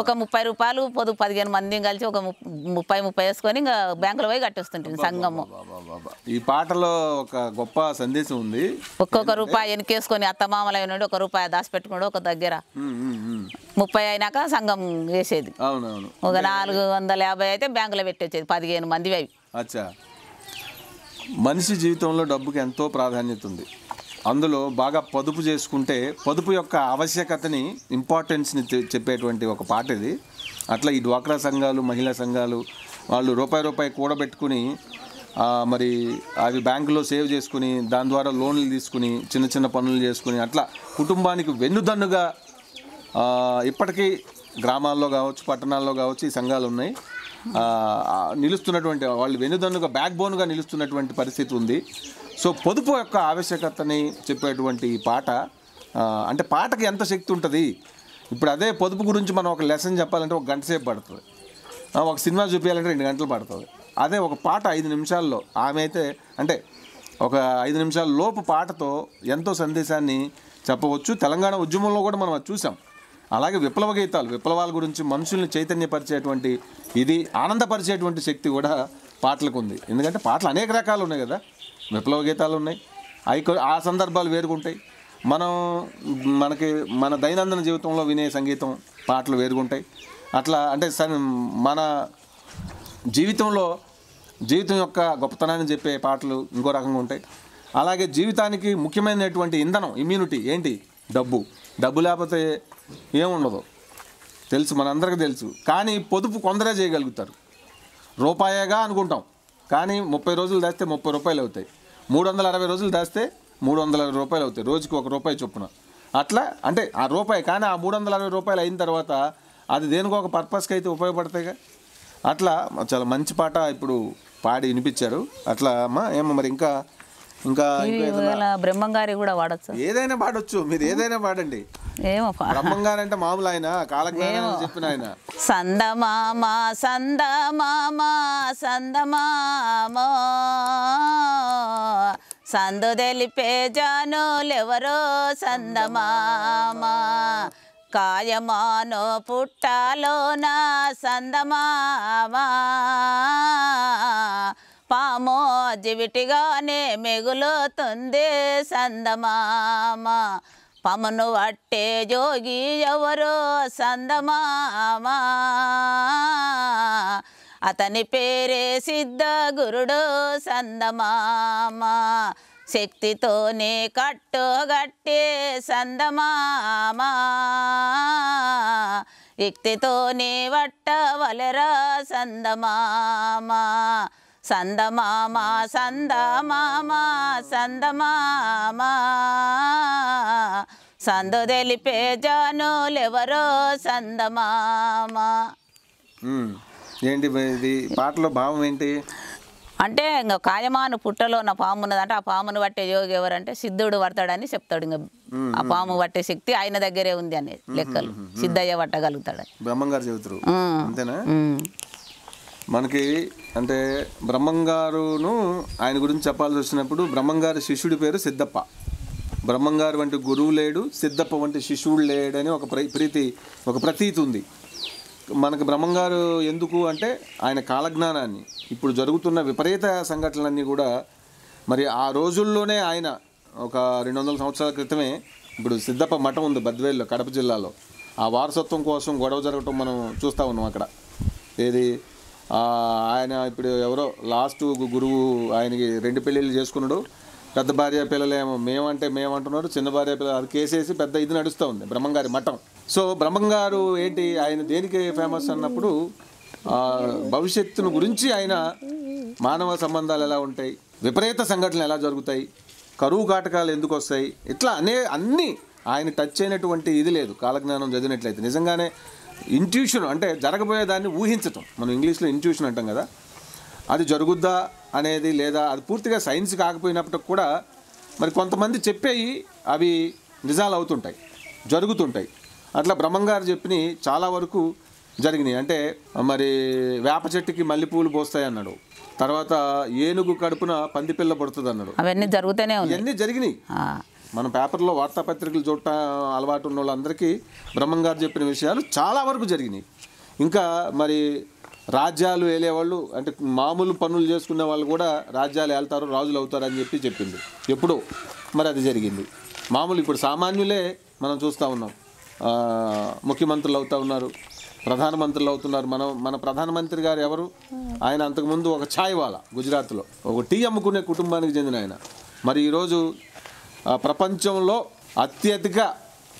ఒక ముప్పై రూపాయలు పొదుపు పదిహేను మంది కలిసి ఒక ముప్పై ముప్పై వేసుకొని ఇంకా బ్యాంకులో పోయి కట్టేస్తుంటుంది సంఘము ఈ పాటలో ఒక గొప్ప సందేశం ఉంది ఒక్కొక్క రూపాయి వెనకేసుకొని అత్తమామలైన ఒక రూపాయి దాచిపెట్టుకోండి ఒక దగ్గర ముప్పై అయినాక సంఘం వేసేది ఒక నాలుగు వందల యాభై అయితే బ్యాంకులో పెట్టేసేది పదిహేను మంది అవి మనిషి జీవితంలో డబ్బుకి ఎంతో ప్రాధాన్యత ఉంది అందులో బాగా పొదుపు చేసుకుంటే పొదుపు యొక్క ఆవశ్యకతని ఇంపార్టెన్స్ని చెప్పేటువంటి ఒక పాట ఇది అట్లా ఈ డ్వాక్రా సంఘాలు మహిళా సంఘాలు వాళ్ళు రూపాయి రూపాయి కూడబెట్టుకుని మరి అవి బ్యాంకులో సేవ్ చేసుకుని దాని ద్వారా లోన్లు తీసుకుని చిన్న చిన్న పనులు చేసుకుని అట్లా కుటుంబానికి వెన్నుదన్నుగా ఇప్పటికీ గ్రామాల్లో కావచ్చు పట్టణాల్లో కావచ్చు ఈ సంఘాలు ఉన్నాయి నిలుస్తున్నటువంటి వాళ్ళు వెన్నుదన్నుగా బ్యాక్ బోన్గా నిలుస్తున్నటువంటి పరిస్థితి ఉంది సో పొదుపు యొక్క ఆవశ్యకతని చెప్పేటువంటి ఈ పాట అంటే పాటకి ఎంత శక్తి ఉంటుంది ఇప్పుడు అదే పొదుపు గురించి మనం ఒక లెసన్ చెప్పాలంటే ఒక గంట సేపు పడుతుంది ఒక సినిమా చూపించాలంటే రెండు గంటలు పడుతుంది అదే ఒక పాట ఐదు నిమిషాల్లో ఆమె అయితే అంటే ఒక ఐదు నిమిషాల లోపు పాటతో ఎంతో సందేశాన్ని చెప్పవచ్చు తెలంగాణ ఉద్యమంలో కూడా మనం అది చూసాం అలాగే విప్లవ గీతాలు విప్లవాల గురించి మనుషుల్ని చైతన్యపరిచేటువంటి ఇది ఆనందపరిచేటువంటి శక్తి కూడా పాటలకు ఉంది ఎందుకంటే పాటలు అనేక రకాలు ఉన్నాయి కదా విప్లవ గీతాలు ఉన్నాయి అవి ఆ సందర్భాలు వేరుగుంటాయి మనం మనకి మన దైనందిన జీవితంలో వినే సంగీతం పాటలు వేరుగుంటాయి అట్లా అంటే మన జీవితంలో జీవితం యొక్క గొప్పతనాన్ని చెప్పే పాటలు ఇంకో రకంగా ఉంటాయి అలాగే జీవితానికి ముఖ్యమైనటువంటి ఇంధనం ఇమ్యూనిటీ ఏంటి డబ్బు డబ్బు లేకపోతే ఏముండదు తెలుసు మనందరికీ తెలుసు కానీ పొదుపు కొందరే చేయగలుగుతారు రూపాయగా అనుకుంటాం కానీ ముప్పై రోజులు దాస్తే ముప్పై రూపాయలు అవుతాయి మూడు వందల అరవై రోజులు దాస్తే మూడు వందల అరవై రూపాయలు అవుతాయి రోజుకి ఒక రూపాయి చొప్పున అట్లా అంటే ఆ రూపాయి కానీ ఆ మూడు వందల అరవై రూపాయలు అయిన తర్వాత అది దేనికో ఒక పర్పస్కి అయితే ఉపయోగపడతాయిగా అట్లా చాలా మంచి పాట ఇప్పుడు పాడి వినిపించారు అట్లా అమ్మా ఏమో మరి ఇంకా ఇంకా బ్రహ్మంగారి కూడా వాడచ్చు ఏదైనా పాడొచ్చు మీరు ఏదైనా పాడండి బ్రహ్మంగారంటే మామూలు ఆయన కాలజ్ఞానం చెప్పిన ఆయన సందమామ సందమామ సందమామ సందు తెలిపే జానులెవరో సందమామ కాయమానో పుట్టాలోన సందమామా పామో జివిటిగానే మెగులుతుంది సందమామ పమను అట్టే జోగి ఎవరో సందమామా అతని పేరే సిద్ధ గురుడు సందమామ శక్తితోనే కట్టుగట్టే సందమామ యుక్తితోనే వట్టవలరా సందమామ సందమామా సందమామా సందమామా సందు తెలిపే జానులెవరో సందమామా ఏంటి ఇది పాటలో భావం ఏంటి అంటే ఇంకా కాయమాను పుట్టలో ఉన్న పాము ఉన్నదంటే ఆ పామును పట్టే యోగి ఎవరంటే సిద్ధుడు పడతాడని చెప్తాడు ఇంకా ఆ పాము పట్టే శక్తి ఆయన దగ్గరే ఉంది అనేది లెక్కలు సిద్ధయ్య పట్టగలుగుతాడు బ్రహ్మంగారు చెబుతారు అంతేనా మనకి అంటే బ్రహ్మంగారును ఆయన గురించి చెప్పాల్సి వచ్చినప్పుడు బ్రహ్మంగారి శిష్యుడి పేరు సిద్ధప్ప బ్రహ్మంగారు వంటి గురువు లేడు సిద్ధప్ప వంటి శిష్యుడు లేడని ఒక ప్రీతి ఒక ప్రతీతి ఉంది మనకు బ్రహ్మంగారు ఎందుకు అంటే ఆయన కాలజ్ఞానాన్ని ఇప్పుడు జరుగుతున్న విపరీత సంఘటనలన్నీ కూడా మరి ఆ రోజుల్లోనే ఆయన ఒక రెండు వందల సంవత్సరాల క్రితమే ఇప్పుడు సిద్ధప్ప మఠం ఉంది బద్వేల్లో కడప జిల్లాలో ఆ వారసత్వం కోసం గొడవ జరగటం మనం చూస్తూ ఉన్నాం అక్కడ ఏది ఆయన ఇప్పుడు ఎవరో లాస్ట్ గురువు ఆయనకి రెండు పెళ్ళిళ్ళు చేసుకున్నాడు పెద్ద భార్య పిల్లలేమో మేమంటే మేమంటున్నారు చిన్న భార్య పిల్లలు అది కేసేసి పెద్ద ఇది నడుస్తూ ఉంది బ్రహ్మంగారి మఠం సో బ్రహ్మంగారు ఏంటి ఆయన దేనికి ఫేమస్ అన్నప్పుడు భవిష్యత్తును గురించి ఆయన మానవ సంబంధాలు ఎలా ఉంటాయి విపరీత సంఘటనలు ఎలా జరుగుతాయి కరువు కాటకాలు ఎందుకు వస్తాయి ఇట్లా అనే అన్నీ ఆయన టచ్ అయినటువంటి ఇది లేదు కాలజ్ఞానం చదివినట్లయితే నిజంగానే ఇంట్యూషన్ అంటే జరగబోయే దాన్ని ఊహించటం మనం ఇంగ్లీష్లో ఇంట్యూషన్ అంటాం కదా అది జరుగుద్దా అనేది లేదా అది పూర్తిగా సైన్స్ కాకపోయినప్పటికి కూడా మరి కొంతమంది చెప్పేవి అవి నిజాలు అవుతుంటాయి జరుగుతుంటాయి అట్లా బ్రహ్మంగారు చెప్పిన చాలా వరకు జరిగినాయి అంటే మరి వేప చెట్టుకి మల్లెపూలు పోస్తాయి అన్నాడు తర్వాత ఏనుగు కడుపున పందిపిల్ల పడుతుంది అన్నాడు అవన్నీ జరుగుతూనే ఇవన్నీ జరిగినాయి మన పేపర్లో వార్తాపత్రికలు చూడటం అలవాటు ఉన్న వాళ్ళందరికీ బ్రహ్మంగారు చెప్పిన విషయాలు చాలా వరకు జరిగినాయి ఇంకా మరి రాజ్యాలు వేలేవాళ్ళు అంటే మామూలు పనులు చేసుకునే వాళ్ళు కూడా రాజ్యాలు వెళ్తారు రాజులు అవుతారు అని చెప్పి చెప్పింది ఎప్పుడో మరి అది జరిగింది మామూలు ఇప్పుడు సామాన్యులే మనం చూస్తూ ఉన్నాం ముఖ్యమంత్రులు అవుతూ ఉన్నారు ప్రధానమంత్రులు అవుతున్నారు మనం మన ప్రధానమంత్రి గారు ఎవరు ఆయన అంతకుముందు ఒక ఛాయ్ వాళ్ళ గుజరాత్లో ఒక టీ అమ్ముకునే కుటుంబానికి చెందిన ఆయన మరి ఈరోజు ప్రపంచంలో అత్యధిక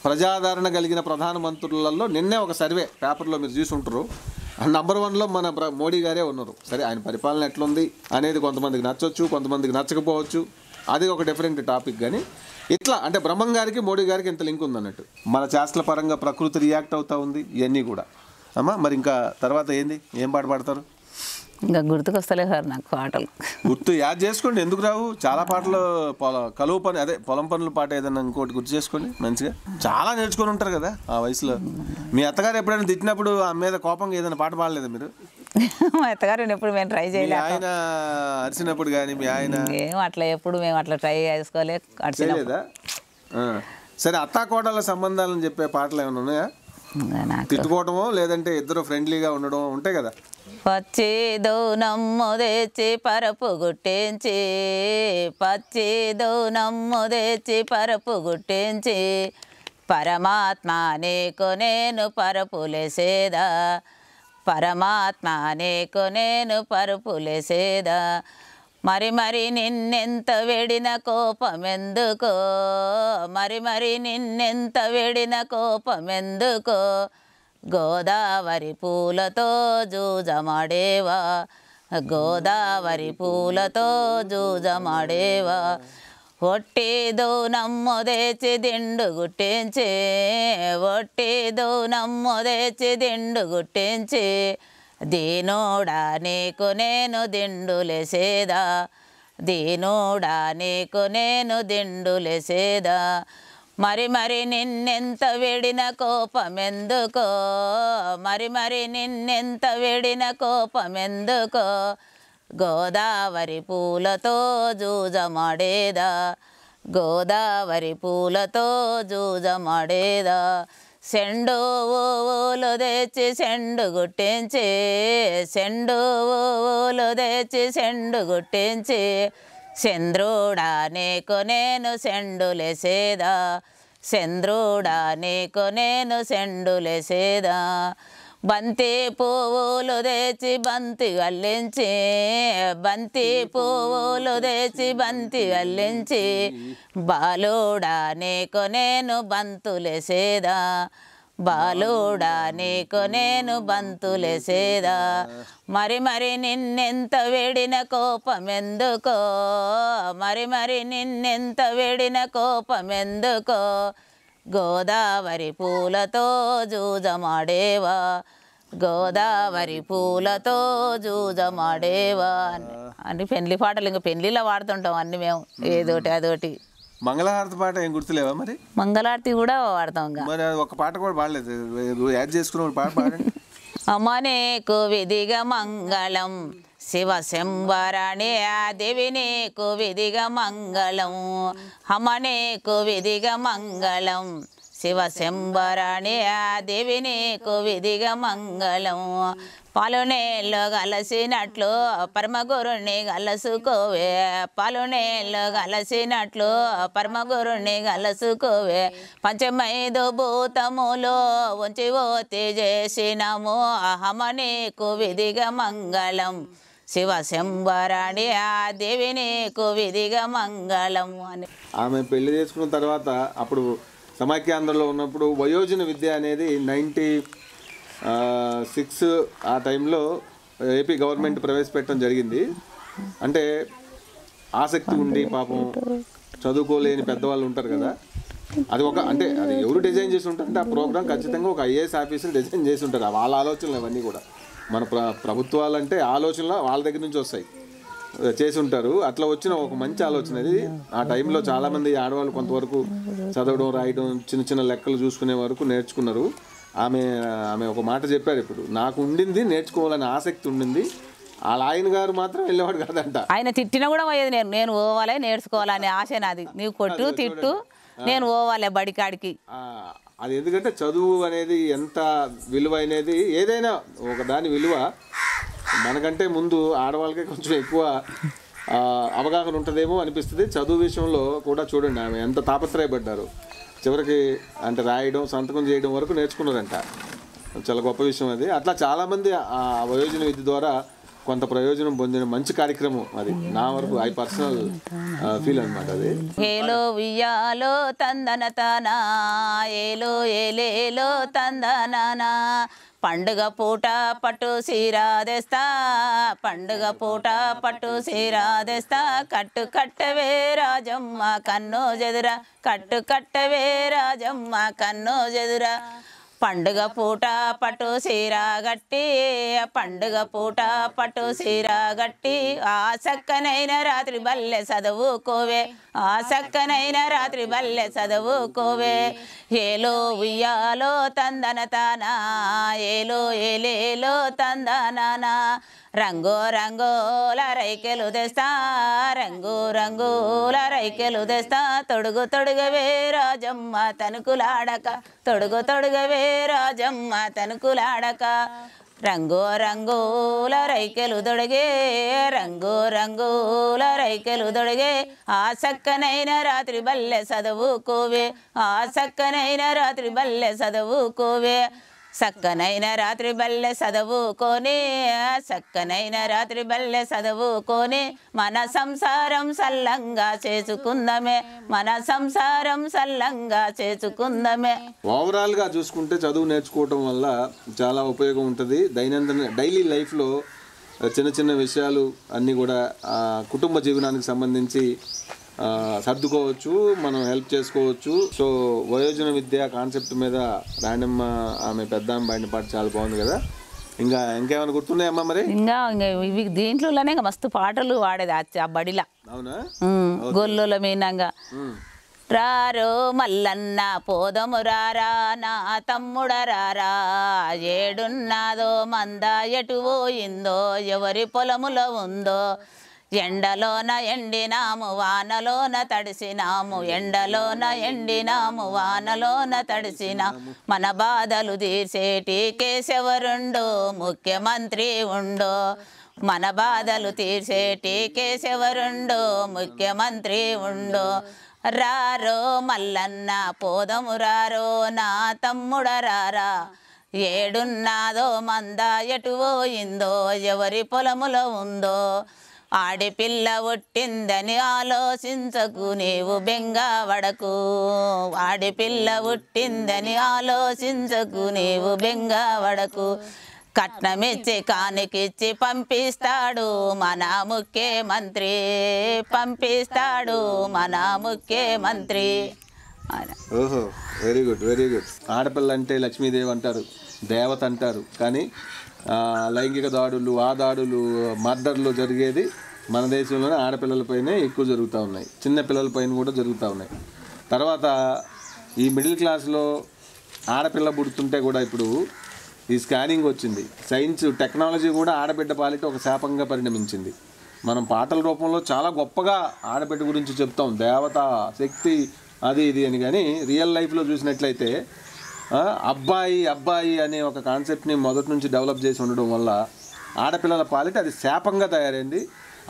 ప్రజాదరణ కలిగిన ప్రధానమంత్రులలో నిన్నే ఒక సర్వే పేపర్లో మీరు చూసి ఉంటారు నంబర్ వన్లో మన మోడీ గారే ఉన్నారు సరే ఆయన పరిపాలన ఎట్లుంది అనేది కొంతమందికి నచ్చవచ్చు కొంతమందికి నచ్చకపోవచ్చు అది ఒక డిఫరెంట్ టాపిక్ కానీ ఇట్లా అంటే బ్రహ్మం గారికి మోడీ గారికి ఇంత లింక్ ఉందన్నట్టు మన శాస్త్ర పరంగా ప్రకృతి రియాక్ట్ అవుతూ ఉంది ఇవన్నీ కూడా అమ్మా మరి ఇంకా తర్వాత ఏంది ఏం పాట పాడతారు ఇంకా గుర్తుకొస్తలే సార్ నాకు పాటలు గుర్తు యాద్ చేసుకోండి ఎందుకు రావు చాలా పాటలు పొల కలువ పని అదే పొలం పనులు పాట ఏదన్నా ఇంకోటి గుర్తు చేసుకోండి మంచిగా చాలా నేర్చుకొని ఉంటారు కదా ఆ వయసులో మీ అత్తగారు ఎప్పుడైనా తిట్టినప్పుడు ఆ మీద కోపంగా ఏదైనా పాట పాడలేదు మీరు మా అత్తగారు ఎప్పుడు మేము ట్రై చేయలేదు ఆయన అరిచినప్పుడు కానీ మీ ఆయన ఏం అట్లా ఎప్పుడు మేము అట్లా ట్రై చేసుకోలేదు అరిచినప్పుడు సరే అత్తా కోడల సంబంధాలని చెప్పే పాటలు ఏమైనా ఉన్నాయా తిట్టుకోవటమో లేదంటే ఇద్దరు ఫ్రెండ్లీగా ఉండడం ఉంటే కదా పచ్చి దౌనమ్ము తెచ్చి పరపు గుట్టించి పచ్చి దౌనమ్ము తెచ్చి పరపు గుట్టించి పరమాత్మ నీకు నేను పరపులేసేదా పరమాత్మ నీకు నేను మరి మరి నిన్నెంత వేడిన కోపమెందుకో మరి మరి నిన్నెంత వేడిన కోపమెందుకో గోదావరి పూలతో జూజమాడేవా గోదావరి పూలతో జూజమాడేవా ఒట్టిదో నమ్మోదేచి దిండు గుట్టించి ఒట్టిదో నమ్మోదేచి దిండు గుట్టించి దీనోడానే కొనేను దిండులేసేదా దీనోడానే కొనేను దిండులేసేదా మరి మరి నిన్నెంత వేడిన కోపమెందుకో మరి మరి నిన్నెంత వేడిన కోపమెందుకో గోదావరి పూలతో జూజమాడేదా గోదావరి పూలతో జూజమాడేదా సెండు ఊలు తెచ్చి సెండు గుట్టించి సెండు ఊలు తెచ్చి సెండు గుట్టించి చంద్రుడా నీకు నేను సెండులేసేదా చంద్రుడా నీకు నేను సెండులేసేదా బంతి పువ్వులు తెచ్చి బంతి అల్లించి బంతి పువ్వులు తెచ్చి బంతి అల్లించి బాలుడా నీకు నేను బంతులేసేదా బాలుడా నీకు నేను బంతులేసేదా మరి మరి నిన్నెంత వేడిన కోపమెందుకో మరి మరి నిన్నెంత వేడిన కోపమెందుకో గోదావరి పూలతో జూజమాడేవా గోదావరి పూలతో జూజమాడేవా అని పెళ్లి పాటలు ఇంకా పెళ్లిలో వాడుతుంటాం అన్ని మేము ఏదోటి అదోటి మంగళహారతి పాట ఏం గుర్తులేవా మరి మంగళహారతి కూడా వాడతాం మరి ఒక పాట కూడా పాడలేదు యాడ్ చేసుకున్న పాట పాడండి [LAUGHS] అమ్మనేకు విధిగా మంగళం శివ శివశంబరణే దేవి నీకు విధిగా మంగళం హమ నీకు విధిగా మంగళం శివ శివశంబరణే దేవి నీకు విధిగా మంగళం పలునేళ్ళు కలసినట్లు పరమగురుణ్ణి కలసుకోవే పలునేళ్ళు కలసినట్లు పరమగురుణ్ణి కలుసుకోవే పంచమైదు భూతములు ఉంచి ఓతి చేసినము నీకు విధిగా మంగళం శివశంబరాణి ఆ దేవి నీకు విధిగా మంగళం అని ఆమె పెళ్లి చేసుకున్న తర్వాత అప్పుడు సమాఖ్యాంధ్రలో ఉన్నప్పుడు వయోజన విద్య అనేది నైంటీ సిక్స్ ఆ టైంలో ఏపీ గవర్నమెంట్ ప్రవేశపెట్టడం జరిగింది అంటే ఆసక్తి ఉండి పాపం చదువుకోలేని పెద్దవాళ్ళు ఉంటారు కదా అది ఒక అంటే అది ఎవరు డిజైన్ చేసి ఉంటారంటే ఆ ప్రోగ్రామ్ ఖచ్చితంగా ఒక ఐఏఎస్ ఆఫీసర్ డిజైన్ చేసి ఉంటారు వాళ్ళ ఆలోచనలు అవన్నీ కూడా మన ప్ర అంటే ఆలోచనలు వాళ్ళ దగ్గర నుంచి వస్తాయి చేసి ఉంటారు అట్లా వచ్చిన ఒక మంచి ఆలోచన అది ఆ టైంలో చాలామంది ఆడవాళ్ళు కొంతవరకు చదవడం రాయడం చిన్న చిన్న లెక్కలు చూసుకునే వరకు నేర్చుకున్నారు ఆమె ఆమె ఒక మాట చెప్పారు ఇప్పుడు నాకు ఉండింది నేర్చుకోవాలని ఆసక్తి ఉండింది వాళ్ళ ఆయన గారు మాత్రం వెళ్ళేవాడు కాదంట ఆయన తిట్టినా కూడా పోయేది నేను నేను పోవాలి నేర్చుకోవాలనే ఆశ నాది నీవు కొట్టు తిట్టు నేను పోవాలి బడికాడికి అది ఎందుకంటే చదువు అనేది ఎంత విలువ అనేది ఏదైనా ఒక దాని విలువ మనకంటే ముందు ఆడవాళ్ళకే కొంచెం ఎక్కువ అవగాహన ఉంటుందేమో అనిపిస్తుంది చదువు విషయంలో కూడా చూడండి ఆమె ఎంత తాపత్రయపడ్డారు చివరికి అంటే రాయడం సంతకం చేయడం వరకు నేర్చుకున్నారంట చాలా గొప్ప విషయం అది అట్లా చాలామంది ఆ వయోజన విద్య ద్వారా కొంత ప్రయోజనం పొందిన మంచి కార్యక్రమం అది నా వరకు ఐ పర్సనల్ ఫీల్ అనమాట అది ఏలో వియాలో తందన తానా ఏలో ఏలేలో తందనా పండుగ పూట పట్టు సీరాదేస్తా పండుగ పూట పట్టు సీరాదేస్తా కట్టు కట్టవే రాజమ్మ కన్నో జదురా కట్టు కట్టవే రాజమ్మ కన్నో జదురా పండుగ పూట పట్టు చీర గట్టి పండుగ పూట పట్టు చీర గట్టి ఆ చక్కనైన రాత్రి బల్లె చదువుకోవే ఆ చక్కనైన రాత్రి బల్లె కోవే ఏలో ఉయ్యాలో తందన తానా ఏలో ఏలేలో తందనానా రంగు రంగుల రైకెలు తెస్తా రంగు రంగుల రైకెలు తెస్తా తొడుగు తొడుగవే రాజమ్మ తనుకులాడక తొడుగు తొడుగవే రాజమ్మ తనుకులాడక రంగు రంగుల రైకెలు దొడిగే రంగు రంగుల రైకెలు దొడిగే ఆ చక్కనైన రాత్రి బల్లె చదువుకోవే ఆ చక్కనైన రాత్రి బల్లె చదువుకోవే సక్కనైన రాత్రి బల్లె చదువుకోనే సక్కనైన రాత్రి బల్లె చదువుకోనే మన సంసారం సల్లంగా చేసుకుందమే మన సంసారం సల్లంగా చేసుకుందమే ఓవరాల్గా చూసుకుంటే చదువు నేర్చుకోవటం వల్ల చాలా ఉపయోగం ఉంటుంది దైనందిన డైలీ లైఫ్లో చిన్న చిన్న విషయాలు అన్నీ కూడా కుటుంబ జీవనానికి సంబంధించి సర్దుకోవచ్చు మనం హెల్ప్ చేసుకోవచ్చు సో వయోజన విద్య కాన్సెప్ట్ మీద రాణమ్మ ఆమె పెద్ద ఆమె పాట చాలా బాగుంది కదా ఇంకా ఇంకేమైనా గుర్తున్నాయమ్మా మరి ఇంకా ఇవి దీంట్లోనే మస్తు పాటలు వాడేది ఆ బడిలా అవునా గొల్లుల మీనంగా రారో మల్లన్న పోదము రారా నా తమ్ముడ రారా ఏడున్నాదో మందా ఎటు పోయిందో ఎవరి పొలములో ఉందో ఎండలోన ఎండినాము వానలోన తడిసినాము ఎండలోన ఎండినాము వానలోన తడిసిన మన బాధలు తీర్చేటి కేశవరుండు ముఖ్యమంత్రి ఉండు మన బాధలు తీర్చేటి కేశవరుండు ముఖ్యమంత్రి ఉండు రారో మల్లన్న పోదము రారో నా తమ్ముడ రారా ఏడున్నాదో మంద ఎటు పోయిందో ఎవరి పొలములో ఉందో ఆడిపిల్ల పుట్టిందని ఆలోచించకు నీవు బెంగవడకు ఆడిపిల్ల పుట్టిందని ఆలోచించకు నీవు బెంగావడకు కట్నమిచ్చి కానికిచ్చి పంపిస్తాడు మన ముఖ్యమంత్రి పంపిస్తాడు మన ముఖ్యమంత్రి ఓహో వెరీ గుడ్ వెరీ గుడ్ ఆడపిల్ల అంటే లక్ష్మీదేవి అంటారు దేవత అంటారు కానీ లైంగిక దాడులు ఆ దాడులు మర్డర్లు జరిగేది మన దేశంలోనే ఆడపిల్లలపైనే ఎక్కువ జరుగుతూ ఉన్నాయి చిన్నపిల్లలపైన కూడా జరుగుతూ ఉన్నాయి తర్వాత ఈ మిడిల్ క్లాస్లో ఆడపిల్ల పుడుతుంటే కూడా ఇప్పుడు ఈ స్కానింగ్ వచ్చింది సైన్స్ టెక్నాలజీ కూడా ఆడబిడ్డ పాలిట ఒక శాపంగా పరిణమించింది మనం పాటల రూపంలో చాలా గొప్పగా ఆడబిడ్డ గురించి చెప్తాం దేవత శక్తి అది ఇది అని కానీ రియల్ లైఫ్లో చూసినట్లయితే అబ్బాయి అబ్బాయి అనే ఒక కాన్సెప్ట్ని మొదటి నుంచి డెవలప్ చేసి ఉండడం వల్ల ఆడపిల్లల పాలిట అది శాపంగా తయారైంది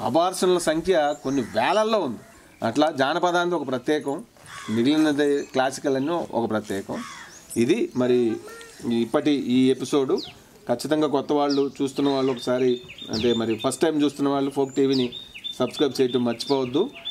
అబార్షన్ల సంఖ్య కొన్ని వేలల్లో ఉంది అట్లా జానపదానికి ఒక ప్రత్యేకం మిగిలినది క్లాసికల్ అని ఒక ప్రత్యేకం ఇది మరి ఇప్పటి ఈ ఎపిసోడు ఖచ్చితంగా కొత్త వాళ్ళు చూస్తున్న వాళ్ళు ఒకసారి అంటే మరి ఫస్ట్ టైం చూస్తున్న వాళ్ళు ఫోక్ టీవీని సబ్స్క్రైబ్ చేయటం మర్చిపోవద్దు